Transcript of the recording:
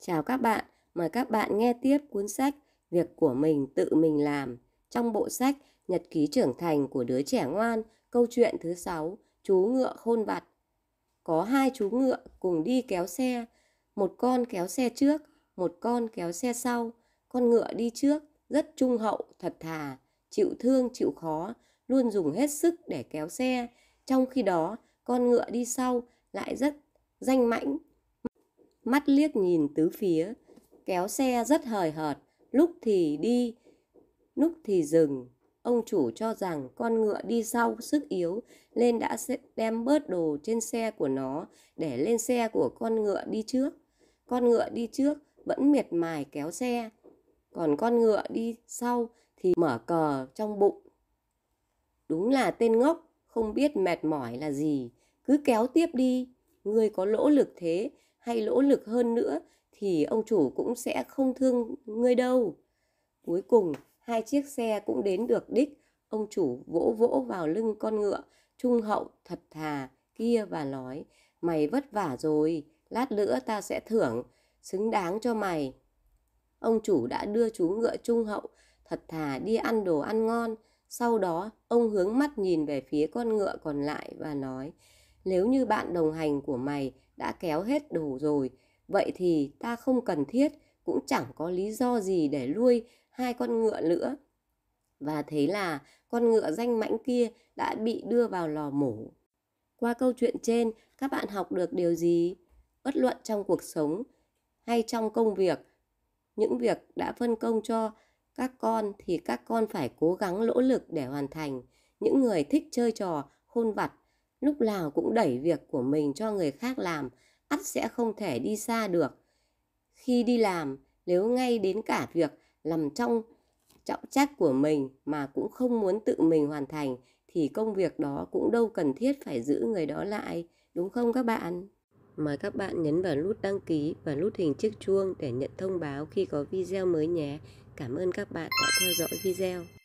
Chào các bạn, mời các bạn nghe tiếp cuốn sách Việc của mình tự mình làm trong bộ sách Nhật ký trưởng thành của đứa trẻ ngoan, câu chuyện thứ 6, chú ngựa khôn vặt. Có hai chú ngựa cùng đi kéo xe, một con kéo xe trước, một con kéo xe sau. Con ngựa đi trước, rất trung hậu, thật thà, chịu thương, chịu khó, luôn dùng hết sức để kéo xe. Trong khi đó, con ngựa đi sau lại rất danh mãnh, mắt liếc nhìn tứ phía, kéo xe rất hời hợt, lúc thì đi, lúc thì dừng. Ông chủ cho rằng con ngựa đi sau sức yếu nên đã đem bớt đồ trên xe của nó để lên xe của con ngựa đi trước. Con ngựa đi trước vẫn miệt mài kéo xe, còn con ngựa đi sau thì mở cờ trong bụng. Đúng là tên ngốc, không biết mệt mỏi là gì, cứ kéo tiếp đi, người có lỗ lực thế hay lỗ lực hơn nữa thì ông chủ cũng sẽ không thương ngươi đâu. Cuối cùng, hai chiếc xe cũng đến được đích, ông chủ vỗ vỗ vào lưng con ngựa, trung hậu thật thà kia và nói, mày vất vả rồi, lát nữa ta sẽ thưởng, xứng đáng cho mày. Ông chủ đã đưa chú ngựa trung hậu thật thà đi ăn đồ ăn ngon, sau đó ông hướng mắt nhìn về phía con ngựa còn lại và nói, nếu như bạn đồng hành của mày đã kéo hết đồ rồi vậy thì ta không cần thiết cũng chẳng có lý do gì để nuôi hai con ngựa nữa và thế là con ngựa danh mãnh kia đã bị đưa vào lò mổ qua câu chuyện trên các bạn học được điều gì bất luận trong cuộc sống hay trong công việc những việc đã phân công cho các con thì các con phải cố gắng nỗ lực để hoàn thành những người thích chơi trò khôn vặt lúc nào cũng đẩy việc của mình cho người khác làm, ắt sẽ không thể đi xa được. Khi đi làm, nếu ngay đến cả việc làm trong trọng trách của mình mà cũng không muốn tự mình hoàn thành thì công việc đó cũng đâu cần thiết phải giữ người đó lại, đúng không các bạn? Mời các bạn nhấn vào nút đăng ký và nút hình chiếc chuông để nhận thông báo khi có video mới nhé. Cảm ơn các bạn đã theo dõi video.